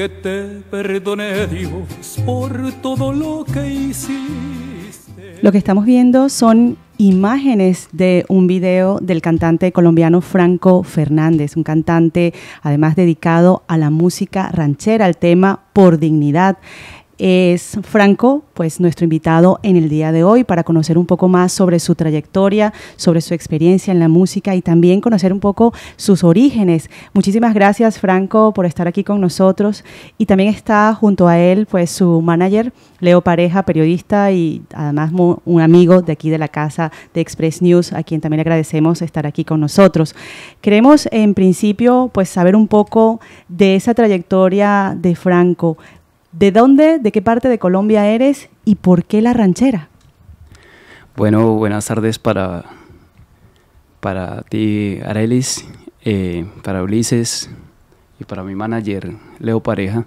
que te perdone Dios por todo lo que hiciste. Lo que estamos viendo son imágenes de un video del cantante colombiano Franco Fernández, un cantante además dedicado a la música ranchera, al tema por dignidad es Franco, pues nuestro invitado en el día de hoy para conocer un poco más sobre su trayectoria, sobre su experiencia en la música y también conocer un poco sus orígenes. Muchísimas gracias Franco por estar aquí con nosotros y también está junto a él pues su manager Leo Pareja, periodista y además un amigo de aquí de la casa de Express News, a quien también agradecemos estar aquí con nosotros. Queremos en principio pues saber un poco de esa trayectoria de Franco. ¿De dónde, de qué parte de Colombia eres y por qué la ranchera? Bueno, buenas tardes para, para ti, Arelis, eh, para Ulises y para mi manager, Leo Pareja.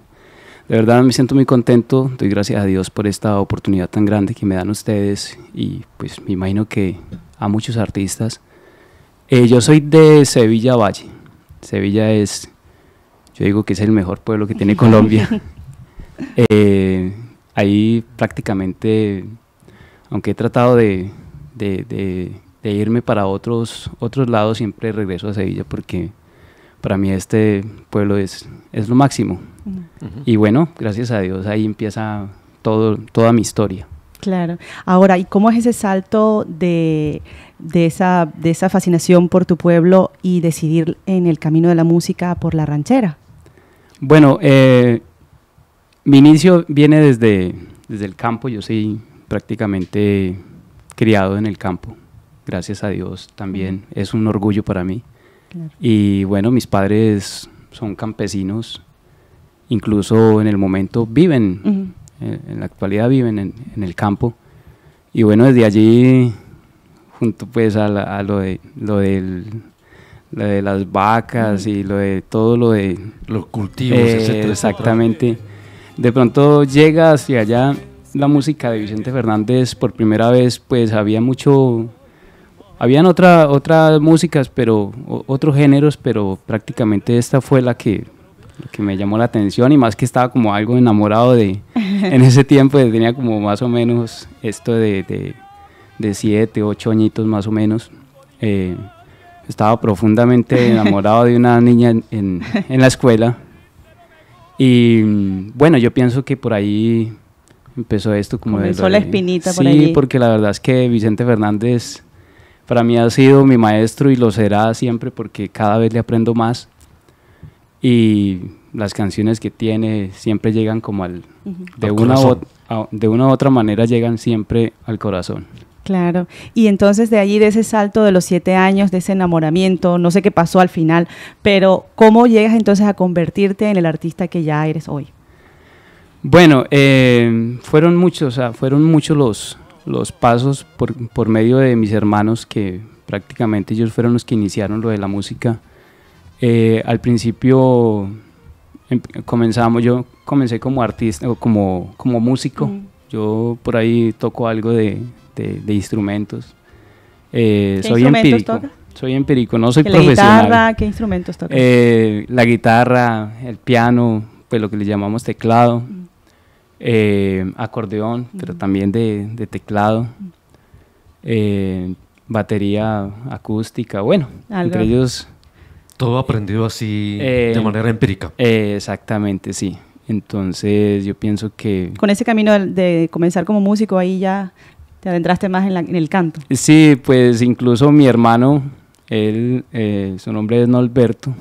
De verdad me siento muy contento, doy gracias a Dios por esta oportunidad tan grande que me dan ustedes y pues me imagino que a muchos artistas. Eh, yo soy de Sevilla Valle. Sevilla es, yo digo que es el mejor pueblo que tiene Colombia. Eh, ahí prácticamente, aunque he tratado de, irme para otros, otros lados, siempre regreso a Sevilla porque para mí este pueblo es, es lo máximo. Y bueno, gracias a Dios ahí empieza todo, toda mi historia. Claro. Ahora, ¿y cómo es ese salto de, esa, de esa fascinación por tu pueblo y decidir en el camino de la música por la ranchera? Bueno, eh, mi inicio viene desde, desde el campo, yo soy prácticamente criado en el campo, gracias a Dios también, es un orgullo para mí. Y bueno, mis padres son campesinos, incluso en el momento viven, eh, en la actualidad viven en, el campo. Y bueno, desde allí, junto pues a, a lo, de, lo del de las vacas y lo de todo lo de los cultivos, eh, exactamente de pronto llega hacia allá la música de Vicente Fernández por primera vez, pues había mucho, habían otra, otras músicas, pero otros géneros, pero prácticamente esta fue la que, me llamó la atención y más que estaba como algo enamorado de, en ese tiempo tenía como más o menos esto de, de, siete, ocho añitos más o menos. Eh, estaba profundamente enamorado de una niña en la escuela y mm, bueno, yo pienso que por ahí empezó esto como... la espinita por Sí, porque la verdad es que Vicente Fernández para mí ha sido mi maestro y lo será siempre porque cada vez le aprendo más y las canciones que tiene siempre llegan como al, de, una de una u otra manera llegan siempre al corazón. Claro, y entonces de ahí, de ese salto de los siete años, de ese enamoramiento, no sé qué pasó al final, pero ¿cómo llegas entonces a convertirte en el artista que ya eres hoy? Bueno, eh, fueron muchos, o sea, fueron muchos los, los pasos por, medio de mis hermanos, que prácticamente ellos fueron los que iniciaron lo de la música. Eh, al principio em, comenzamos, yo comencé como artista, como, como músico, mm. yo por ahí toco algo de, de, instrumentos. Eh, ¿Qué soy instrumentos empírico. Soy empírico, no soy ¿La Guitarra, ¿Qué instrumentos tocas? Eh, la guitarra, el piano, pues lo que le llamamos teclado, mm. eh, acordeón, pero mm. también de, teclado, mm. batería acústica, bueno, entre ellos. Todo aprendido así de manera empírica. exactamente, sí. Entonces yo pienso que... Con ese camino de, comenzar como músico ahí ya te adentraste más en, el canto. Sí, pues incluso mi hermano, él, eh, su nombre es Norberto,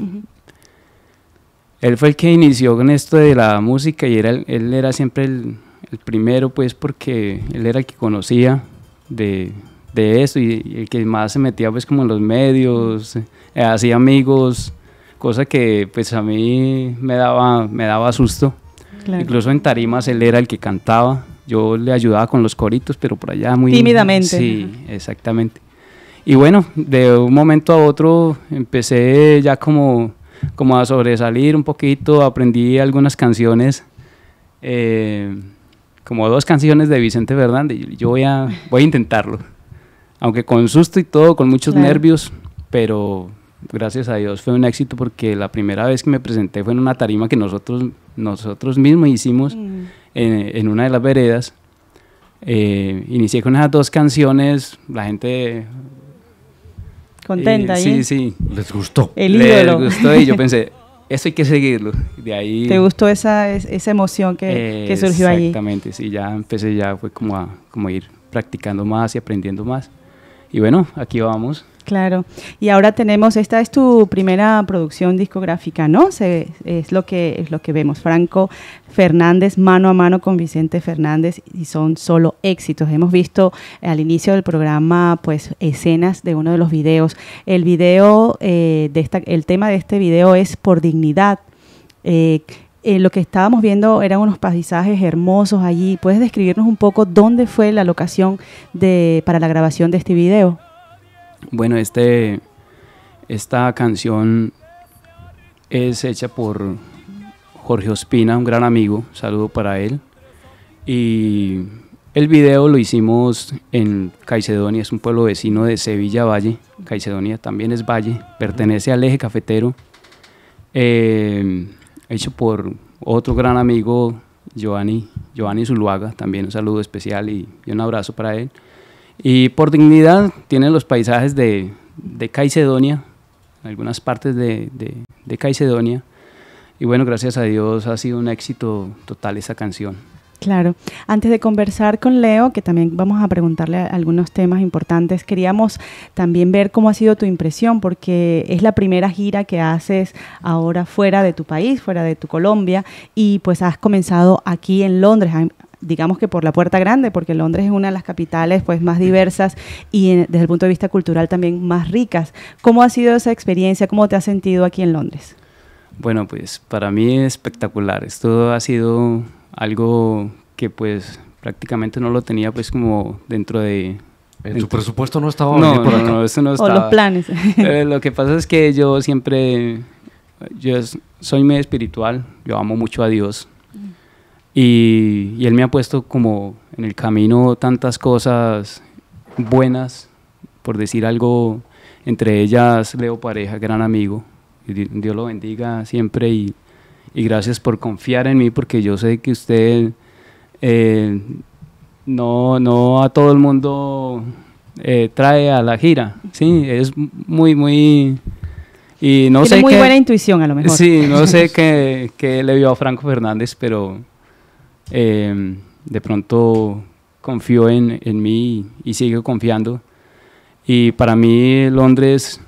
él fue el que inició con esto de la música y era él era siempre el, primero, pues porque él era el que conocía de, de esto y, el que más se metía pues como en los medios, eh, hacía amigos, cosa que pues a mí me daba, me daba susto. Incluso en tarimas él era el que cantaba. Yo le ayudaba con los coritos, pero por allá muy... Tímidamente. Sí, exactamente. Y bueno, de un momento a otro empecé ya como, como a sobresalir un poquito, aprendí algunas canciones, eh, como dos canciones de Vicente Fernández, yo voy a, voy a intentarlo, aunque con susto y todo, con muchos nervios, pero gracias a Dios fue un éxito porque la primera vez que me presenté fue en una tarima que nosotros, nosotros mismos hicimos. Mm en, una de las veredas. Eh, inicié con esas dos canciones, la gente... Contenta, eh, ¿eh? Sí, Les gustó. El gustó y yo pensé, eso hay que seguirlo. De ahí... ¿Te gustó esa, esa emoción que, que surgió ahí, Exactamente, sí, ya empecé, ya fue como a como ir practicando más y aprendiendo más. Y bueno, aquí vamos. Claro, y ahora tenemos, esta es tu primera producción discográfica, ¿no? es, lo que, es lo que vemos, Franco Fernández mano a mano con Vicente Fernández y son solo éxitos. Hemos visto al inicio del programa pues escenas de uno de los videos. El, video, eh, de esta, el tema de este video es Por Dignidad. Eh, eh, lo que estábamos viendo eran unos paisajes hermosos allí. ¿Puedes describirnos un poco dónde fue la locación de, para la grabación de este video? Bueno, este, esta canción es hecha por Jorge Ospina, un gran amigo, saludo para él. Y el video lo hicimos en Caicedonia, es un pueblo vecino de Sevilla Valle. Caicedonia también es Valle, pertenece al eje cafetero. Eh, hecho por otro gran amigo, Giovanni, Giovanni Zuluaga, también un saludo especial y un abrazo para él. Y por dignidad tienen los paisajes de, Caicedonia, algunas partes de, de Caicedonia. Y bueno, gracias a Dios ha sido un éxito total esa canción. Claro. Antes de conversar con Leo, que también vamos a preguntarle algunos temas importantes, queríamos también ver cómo ha sido tu impresión, porque es la primera gira que haces ahora fuera de tu país, fuera de tu Colombia, y pues has comenzado aquí en Londres digamos que por la puerta grande, porque Londres es una de las capitales pues más diversas y eh, desde el punto de vista cultural también más ricas. ¿Cómo ha sido esa experiencia? ¿Cómo te has sentido aquí en Londres? Bueno, pues para mí es espectacular. Esto ha sido algo que pues prácticamente no lo tenía pues como dentro de en presupuesto no estaba no, No, eso no estaba. los planes. Eh, lo que pasa es que yo siempre, yo soy medio espiritual, yo amo mucho a Dios, y, Él me ha puesto como en el camino tantas cosas buenas, por decir algo, entre ellas Leo Pareja, gran amigo. Dios lo bendiga siempre y, y gracias por confiar en mí porque yo sé que usted eh, no, no a todo el mundo eh, trae a la gira. Sí, es muy, muy... Y no Tiene muy buena intuición a lo mejor. Sí, no sé qué, le vio a Franco Fernández, pero Em, de pronto confió en, mí y, sigue confiando. Y para mí Londres,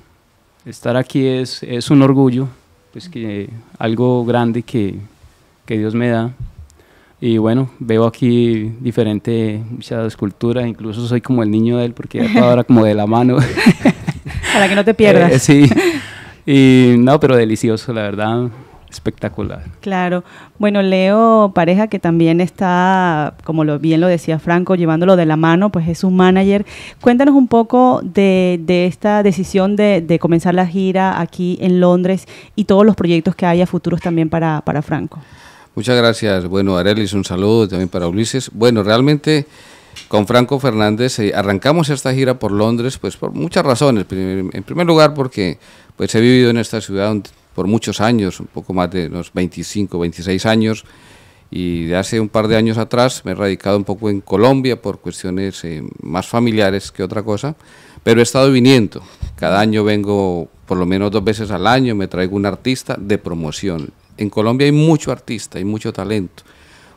estar aquí es, es un orgullo, pues que algo grande que, Dios me da. Y bueno, veo aquí diferente muchas esculturas, incluso soy como el niño de él porque ahora como de la mano. Para que no te pierdas. Eh, sí. Y no, pero delicioso, la verdad espectacular. Claro. Bueno, Leo Pareja, que también está, como lo, bien lo decía Franco, llevándolo de la mano, pues es un manager. Cuéntanos un poco de, esta decisión de, comenzar la gira aquí en Londres y todos los proyectos que haya futuros también para, Franco. Muchas gracias. Bueno, Arelis, un saludo también para Ulises. Bueno, realmente con Franco Fernández eh, arrancamos esta gira por Londres, pues por muchas razones. En primer lugar, porque pues he vivido en esta ciudad por muchos años, un poco más de unos 25, 26 años, y de hace un par de años atrás me he radicado un poco en Colombia por cuestiones eh, más familiares que otra cosa, pero he estado viniendo. Cada año vengo por lo menos dos veces al año, me traigo un artista de promoción. En Colombia hay mucho artista, hay mucho talento.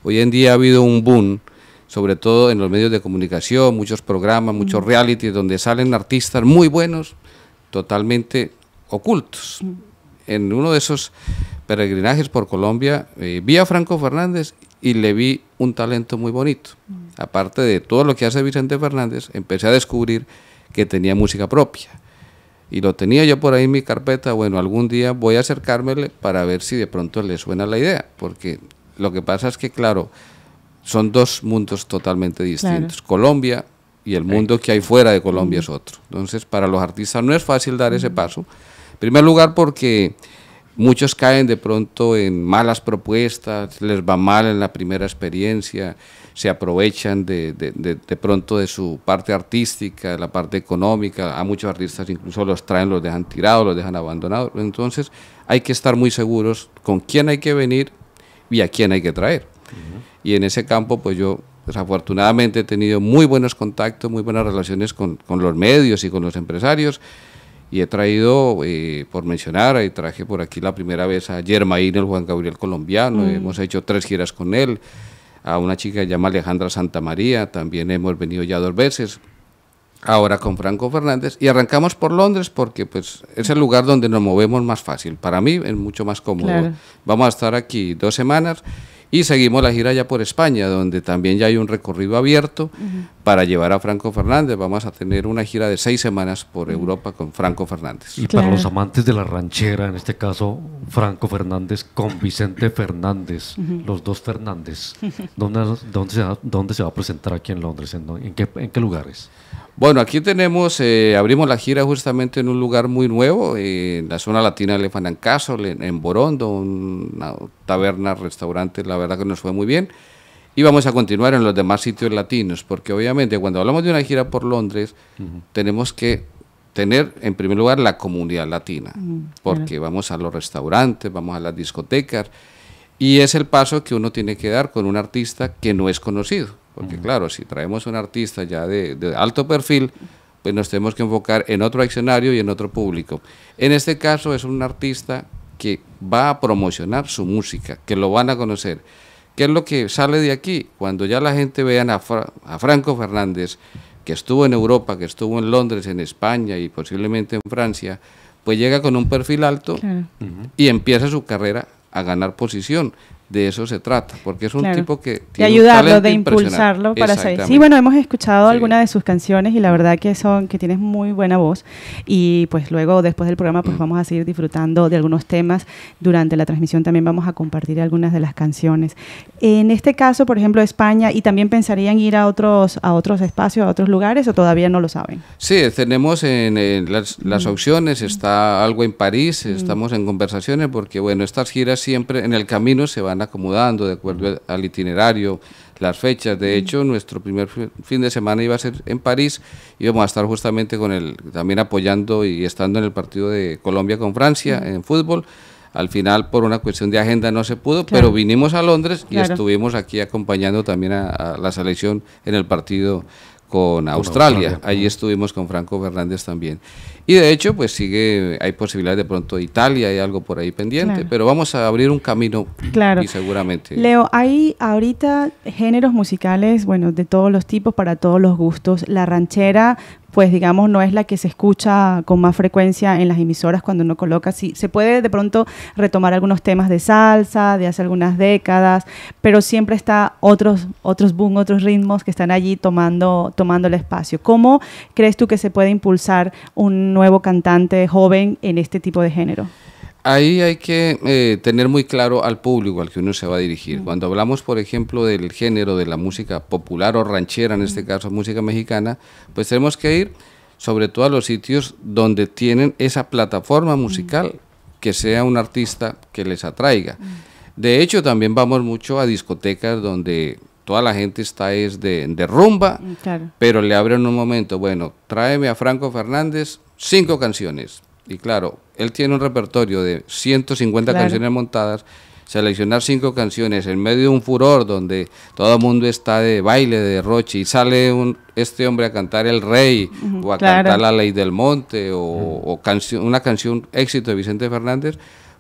Hoy en día ha habido un boom, sobre todo en los medios de comunicación, muchos programas, muchos mm. reality, donde salen artistas muy buenos, totalmente ocultos. Mm en uno de esos peregrinajes por Colombia, eh, vi a Franco Fernández y le vi un talento muy bonito. Mm. Aparte de todo lo que hace Vicente Fernández, empecé a descubrir que tenía música propia. Y lo tenía yo por ahí en mi carpeta, bueno, algún día voy a acercármele para ver si de pronto le suena la idea, porque lo que pasa es que, claro, son dos mundos totalmente distintos. Colombia y el mundo que hay fuera de Colombia mm. es otro. Entonces, para los artistas no es fácil dar ese mm. paso, primer lugar porque muchos caen de pronto en malas propuestas, les va mal en la primera experiencia, se aprovechan de, pronto de su parte artística, de la parte económica, a muchos artistas incluso los traen, los dejan tirados, los dejan abandonados. Entonces hay que estar muy seguros con quién hay que venir y a quién hay que traer. Y en ese campo pues yo desafortunadamente he tenido muy buenos contactos, muy buenas relaciones con, con los medios y con los empresarios y he traído, eh, por mencionar, y eh, traje por aquí la primera vez a Germain, el Juan Gabriel colombiano, mm. hemos hecho tres giras con él, a una chica que llama Alejandra Santamaría, también hemos venido ya dos veces, ahora con Franco Fernández, y arrancamos por Londres porque pues, es el lugar donde nos movemos más fácil, para mí es mucho más cómodo. Vamos a estar aquí dos semanas y seguimos la gira ya por España, donde también ya hay un recorrido abierto para llevar a Franco Fernández. Vamos a tener una gira de seis semanas por Europa con Franco Fernández. Y para los amantes de la ranchera, en este caso, Franco Fernández con Vicente Fernández, los dos Fernández, ¿dónde, se va, a presentar aquí en Londres? en qué lugares? Bueno, aquí tenemos, eh, abrimos la gira justamente en un lugar muy nuevo, eh, en la zona latina de Castle, en Borondo, una taberna, restaurante, la verdad que nos fue muy bien. Y vamos a continuar en los demás sitios latinos, porque obviamente cuando hablamos de una gira por Londres, tenemos que tener en primer lugar la comunidad latina, porque vamos a los restaurantes, vamos a las discotecas, y es el paso que uno tiene que dar con un artista que no es conocido. Porque claro, si traemos un artista ya de, alto perfil, pues nos tenemos que enfocar en otro accionario y en otro público. En este caso es un artista que va a promocionar su música, que lo van a conocer. ¿Qué es lo que sale de aquí? Cuando ya la gente vea a, Franco Fernández, que estuvo en Europa, que estuvo en Londres, en España y posiblemente en Francia, pues llega con un perfil alto y empieza su carrera a ganar posición de eso se trata, porque es un tipo que tiene de ayudarlo, de impulsarlo para salir. Sí, bueno, hemos escuchado algunas de sus canciones y la verdad que son que tienes muy buena voz y pues luego después del programa pues mm. vamos a seguir disfrutando de algunos temas durante la transmisión también vamos a compartir algunas de las canciones. En este caso, por ejemplo, España y también pensarían ir a otros a otros espacios, a otros lugares o todavía no lo saben. Sí, tenemos en, las, mm. opciones está algo en París, mm. estamos en conversaciones porque bueno, estas giras siempre en el camino se van acomodando de acuerdo al itinerario, las fechas. De hecho, nuestro primer fin de semana iba a ser en París, íbamos a estar justamente con el, también apoyando y estando en el partido de Colombia con Francia en fútbol. Al final, por una cuestión de agenda, no se pudo, pero vinimos a Londres y estuvimos aquí acompañando también a, la selección en el partido con Australia. ahí estuvimos con Franco Fernández también. Y de hecho, pues sigue, hay posibilidades de pronto Italia, hay algo por ahí pendiente, pero vamos a abrir un camino claro. y seguramente. Leo, hay ahorita géneros musicales, bueno, de todos los tipos, para todos los gustos. La ranchera pues digamos no es la que se escucha con más frecuencia en las emisoras cuando uno coloca. Sí, se puede de pronto retomar algunos temas de salsa de hace algunas décadas, pero siempre está otros, otros boom, otros ritmos que están allí tomando, tomando el espacio. ¿Cómo crees tú que se puede impulsar un nuevo cantante joven en este tipo de género? Ahí hay que eh, tener muy claro al público al que uno se va a dirigir. Cuando hablamos, por ejemplo, del género de la música popular o ranchera, en este caso música mexicana, pues tenemos que ir sobre todo a los sitios donde tienen esa plataforma musical, que sea un artista que les atraiga. De hecho, también vamos mucho a discotecas donde toda la gente está es de, rumba, mm, pero le abren un momento, bueno, tráeme a Franco Fernández cinco canciones y claro, él tiene un repertorio de 150 canciones montadas. Seleccionar cinco canciones en medio de un furor donde todo el mundo está de baile, de roche, y sale este hombre a cantar El Rey, o a cantar La Ley del Monte, o, una canción éxito de Vicente Fernández,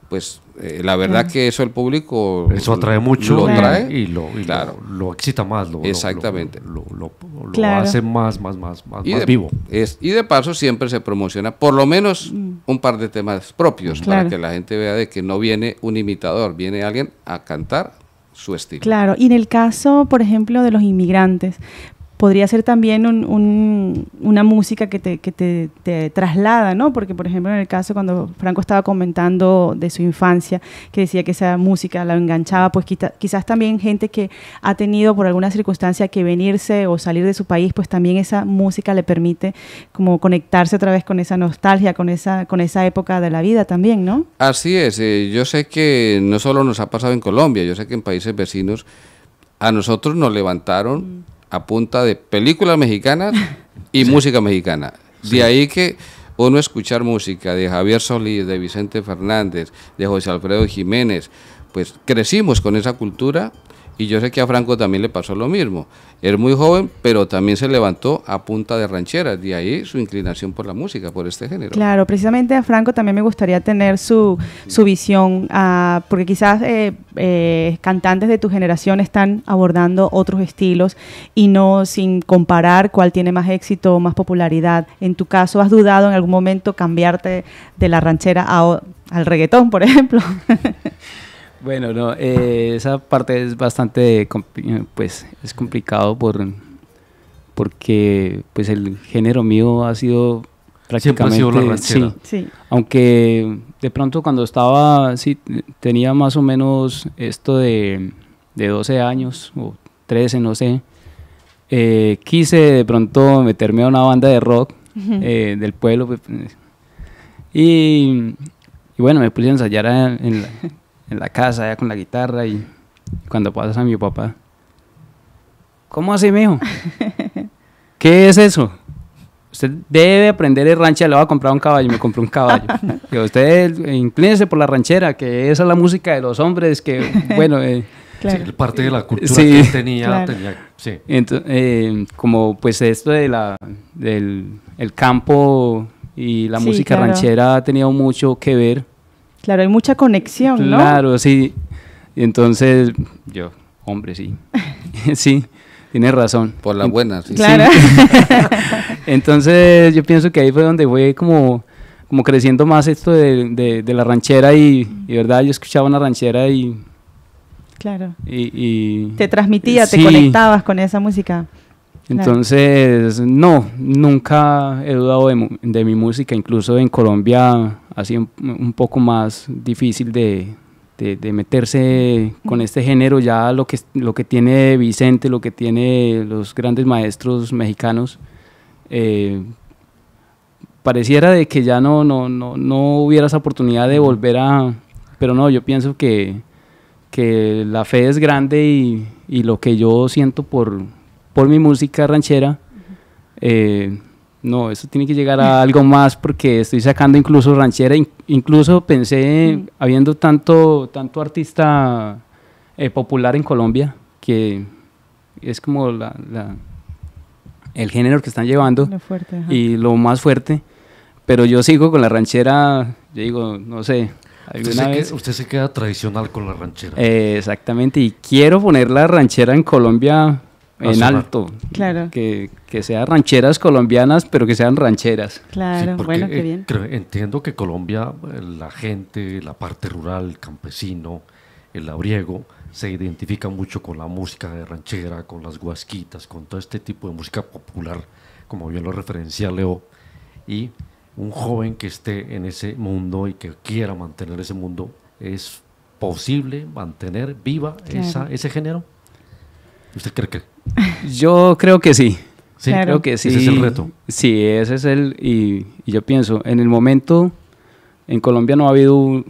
pues eh, la verdad que eso el público eso atrae mucho lo y, lo, lo, excita más exactamente lo, hace más más más más, vivo es, y de paso siempre se promociona por lo menos un par de temas propios para que la gente vea de que no viene un imitador, viene alguien a cantar su estilo. Claro, y en el caso, por ejemplo, de los inmigrantes, podría ser también una música que, te, traslada, ¿no? Porque, por ejemplo, en el caso cuando Franco estaba comentando de su infancia, que decía que esa música la enganchaba, pues quizás también gente que ha tenido por alguna circunstancia que venirse o salir de su país, pues también esa música le permite como conectarse otra vez con esa nostalgia, con esa, con esa época de la vida también, ¿no? Así es, eh, yo sé que no solo nos ha pasado en Colombia, yo sé que en países vecinos a nosotros nos levantaron... Mm a punta de películas mexicanas y música mexicana. De ahí que uno escuchar música de Javier Solís, de Vicente Fernández, de José Alfredo Jiménez, pues crecimos con esa cultura y yo sé que a Franco también le pasó lo mismo. Era muy joven, pero también se levantó a punta de rancheras, de ahí su inclinación por la música, por este género. Claro, precisamente a Franco también me gustaría tener su, su visión, ah, porque quizás eh, eh, cantantes de tu generación están abordando otros estilos y no sin comparar cuál tiene más éxito o más popularidad. En tu caso, ¿has dudado en algún momento cambiarte de la ranchera al reggaetón, por ejemplo? Bueno, no, eh, esa parte es bastante, pues, es complicado por, porque, pues, el género mío ha sido prácticamente... sí, Aunque de pronto cuando estaba, sí, tenía más o menos esto de, 12 años o 13, no sé, eh, quise de pronto meterme a una banda de rock eh, del pueblo. Pues, y, bueno, me puse a ensayar en la, en la casa, allá con la guitarra y cuando pasas a mi papá. ¿Cómo así, mijo? ¿Qué es eso? Usted debe aprender el rancho, le va a comprar un caballo, me compró un caballo. usted inclínese por la ranchera, que esa es la música de los hombres, que bueno... Eh, sí, parte de la cultura que él tenía. tenía sí. Eh, como pues esto de la, del el campo y la música ranchera ha tenido mucho que ver Claro, hay mucha conexión, ¿no? Claro, sí. Y entonces, yo, hombre, sí. sí, tienes razón. Por las buenas, sí. Claro. entonces, yo pienso que ahí fue donde fue como, como creciendo más esto de, de, la ranchera y, ¿verdad? Yo escuchaba una ranchera y... Claro. Y, te transmitía, te conectabas con esa música. Entonces, no, nunca he dudado de, mi música, incluso en Colombia ha sido un, poco más difícil de, meterse con este género, ya lo que, lo que tiene Vicente, lo que tiene los grandes maestros mexicanos, eh, pareciera de que ya no, no, no, hubiera esa oportunidad de volver a... Pero no, yo pienso que, la fe es grande y lo que yo siento por por mi música ranchera. Eh, no, eso tiene que llegar a algo más porque estoy sacando incluso ranchera, incluso pensé, habiendo tanto, tanto artista eh, popular en Colombia, que es como la, el género que están llevando fuerte, y lo más fuerte, pero yo sigo con la ranchera, yo digo, no sé. Usted se, usted se, queda tradicional con la ranchera. Eh, exactamente, y quiero poner la ranchera en Colombia en alto. Claro. Que, que, sean rancheras colombianas, pero que sean rancheras. Claro, bueno, qué bien. entiendo que Colombia, eh, la gente, la parte rural, el campesino, el labriego, se identifica mucho con la música de ranchera, con las guasquitas, con todo este tipo de música popular, como bien lo referencia Leo. Y un joven que esté en ese mundo y que quiera mantener ese mundo, ¿es posible mantener viva esa, ese género? ¿Usted cree que yo creo que sí. Sí, creo que sí. Ese es el reto. Sí, ese es el. Y, yo pienso, en el momento, en Colombia no ha habido.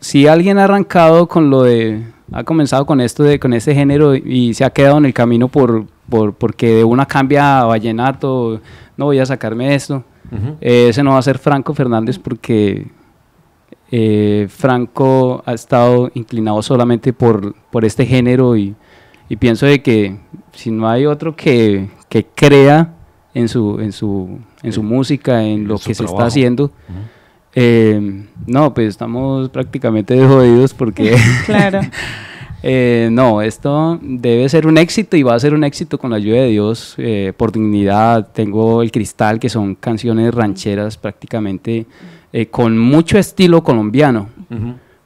Si alguien ha arrancado con lo de. Ha comenzado con esto, de, con este género y se ha quedado en el camino por, por porque de una cambia a vallenato, no voy a sacarme esto. Eh, ese no va a ser Franco Fernández porque eh, Franco ha estado inclinado solamente por, por este género y y pienso de que si no hay otro que, crea en su, en su, música, en lo que se está haciendo, eh, no, pues estamos prácticamente de jodidos porque... claro. Eh, no, esto debe ser un éxito y va a ser un éxito con la ayuda de Dios eh, por dignidad. Tengo El Cristal, que son canciones rancheras prácticamente con mucho estilo colombiano.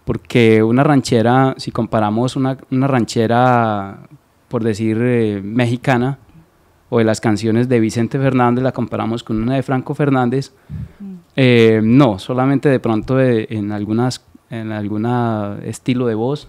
porque una ranchera, si comparamos una, una ranchera por decir, eh, mexicana o de las canciones de Vicente Fernández, la comparamos con una de Franco Fernández. Mm. Eh, no, solamente de pronto eh, en algunas en algún estilo de voz,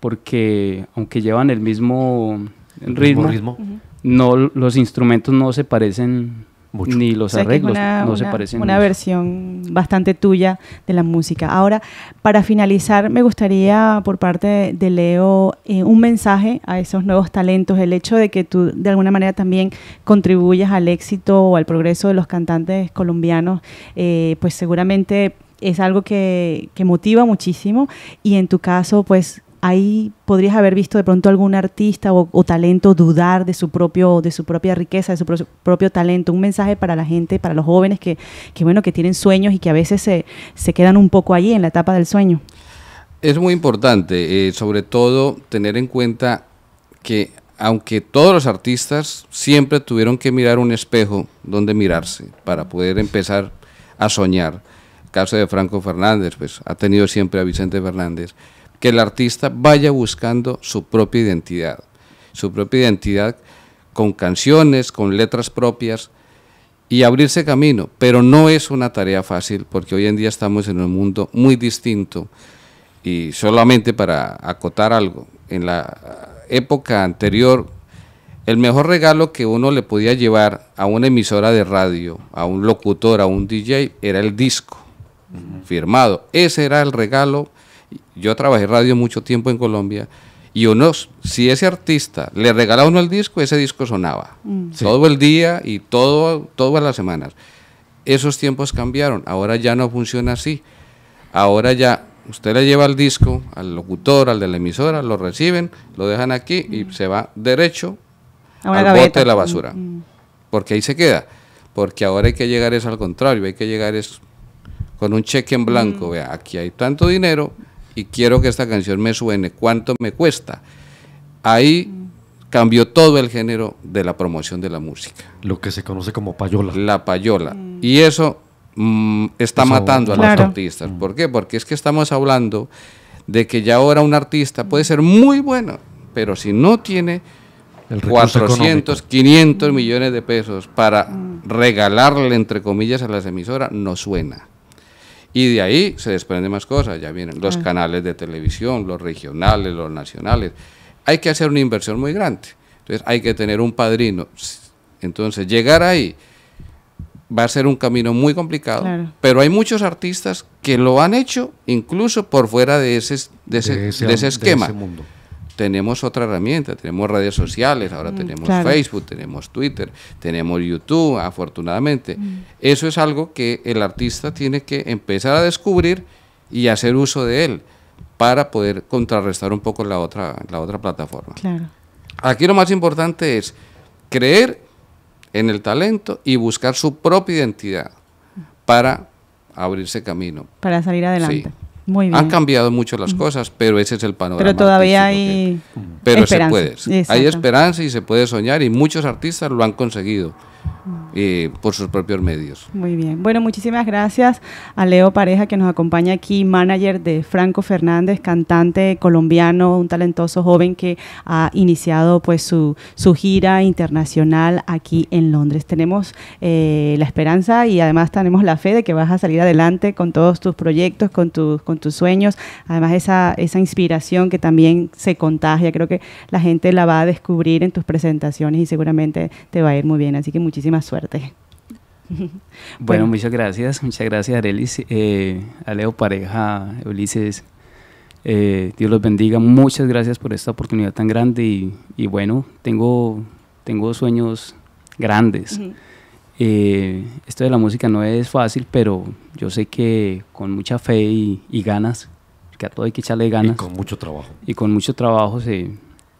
porque aunque llevan el mismo ritmo, no los instrumentos no se parecen ni los arreglos no se parecen. Una versión bastante tuya de la música. Ahora, para finalizar, me gustaría por parte de Leo eh, un mensaje a esos nuevos talentos, el hecho de que tú de alguna manera también contribuyas al éxito o al progreso de los cantantes colombianos, eh, pues seguramente es algo que, que motiva muchísimo y en tu caso, pues ahí podrías haber visto de pronto algún artista o, talento dudar de su, propio, de su propia riqueza, de su, propio talento. Un mensaje para la gente, para los jóvenes que, bueno, que tienen sueños y que a veces se, se quedan un poco allí en la etapa del sueño. Es muy importante, eh, sobre todo, tener en cuenta que aunque todos los artistas siempre tuvieron que mirar un espejo donde mirarse para poder empezar a soñar. El caso de Franco Fernández, pues ha tenido siempre a Vicente Fernández que el artista vaya buscando su propia identidad, su propia identidad con canciones, con letras propias y abrirse camino, pero no es una tarea fácil porque hoy en día estamos en un mundo muy distinto y solamente para acotar algo, en la época anterior el mejor regalo que uno le podía llevar a una emisora de radio, a un locutor, a un DJ, era el disco firmado. Ese era el regalo yo trabajé radio mucho tiempo en Colombia y uno, si ese artista le regalaba uno el disco, ese disco sonaba mm. todo el día y todo, todas las semanas. Esos tiempos cambiaron, ahora ya no funciona así. Ahora ya usted le lleva el disco al locutor, al de la emisora, lo reciben, lo dejan aquí y mm. se va derecho al bote de la basura. Mm, Porque ahí se queda. Porque ahora hay que llegar es al contrario, hay que llegar es con un cheque en blanco. Vea, aquí hay tanto dinero, y quiero que esta canción me suene, ¿cuánto me cuesta? Ahí cambió todo el género de la promoción de la música. Lo que se conoce como payola. La payola. Mm. Y eso mm, está pues matando a los artistas. Mm. ¿Por qué? Porque es que estamos hablando de que ya ahora un artista puede ser muy bueno, pero si no tiene 400, 500 millones de pesos para regalarle, entre comillas, a las emisoras, no suena. Y de ahí se desprenden más cosas, ya vienen los ah. canales de televisión, los regionales, los nacionales. Hay que hacer una inversión muy grande. Entonces hay que tener un padrino. Entonces llegar ahí va a ser un camino muy complicado, pero hay muchos artistas que lo han hecho incluso por fuera de ese, de ese, de ese, esquema tenemos otra herramienta, tenemos redes sociales, ahora mm, tenemos Facebook, tenemos Twitter, tenemos YouTube, afortunadamente. Mm. Eso es algo que el artista tiene que empezar a descubrir y hacer uso de él para poder contrarrestar un poco la otra, la otra plataforma. Claro. Aquí lo más importante es creer en el talento y buscar su propia identidad para abrirse camino. Para salir adelante. Han cambiado mucho las cosas, pero ese es el panorama. Pero todavía hay. Pero Hay esperanza y se puede soñar, y muchos artistas lo han conseguido. Eh, por sus propios medios. Muy bien. Bueno, muchísimas gracias a Leo Pareja que nos acompaña aquí, manager de Franco Fernández, cantante colombiano, un talentoso joven que ha iniciado pues su, su gira internacional aquí en Londres. Tenemos eh, la esperanza y además tenemos la fe de que vas a salir adelante con todos tus proyectos, con, tus con tus sueños, además esa, esa inspiración que también se contagia. Creo que la gente la va a descubrir en tus presentaciones y seguramente te va a ir muy bien. Así que muchísima suerte. Bueno, muchas gracias, muchas gracias Arelis, eh, Aleo Pareja, Ulises, eh, Dios los bendiga, muchas gracias por esta oportunidad tan grande y, bueno, tengo, tengo sueños grandes. Eh, esto de la música no es fácil, pero yo sé que con mucha fe y, ganas, que a todo hay que echarle ganas. Y con mucho trabajo. Y con mucho trabajo se,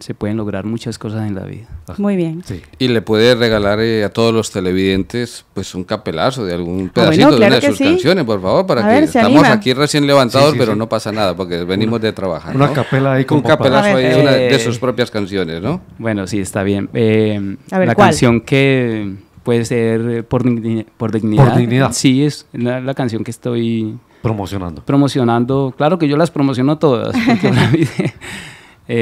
se pueden lograr muchas cosas en la vida. Muy bien. Y le puede regalar eh, a todos los televidentes pues un capelazo de algún ah, pedacito de una de sus canciones, por favor, para que estamos aquí recién levantados, pero no pasa nada porque venimos de trabajar. Una capela ahí con un capelazo ahí una de eh, sus propias canciones, ¿no? Bueno, sí, está bien. Eh, la canción que puede ser por, dignidad. Por Sí, es la, canción que estoy promocionando. Promocionando, claro que yo las promociono todas.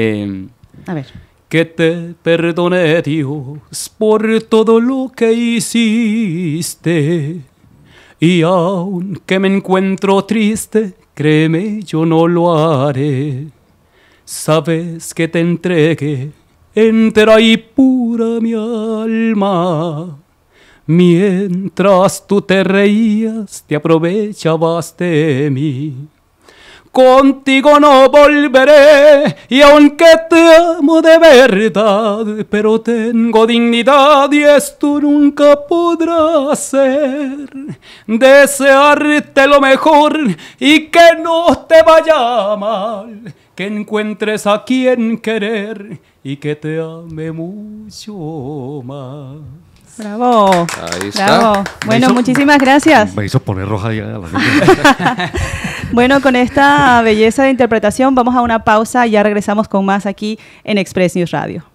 A ver. Que te perdone Dios por todo lo que hiciste. Y aunque me encuentro triste, créeme, yo no lo haré. Sabes que te entregué entera y pura mi alma. Mientras tú te reías, te aprovechabas de mí. Contigo no volveré, y aunque te amo de verdad, pero tengo dignidad y esto nunca podrá ser. Desearte lo mejor y que no te vaya mal, que encuentres a quien querer y que te ame mucho más. Bravo. Bueno, muchísimas gracias. Me hizo poner roja ya ¿eh? bueno, con esta belleza de interpretación vamos a una pausa y ya regresamos con más aquí en Express News Radio.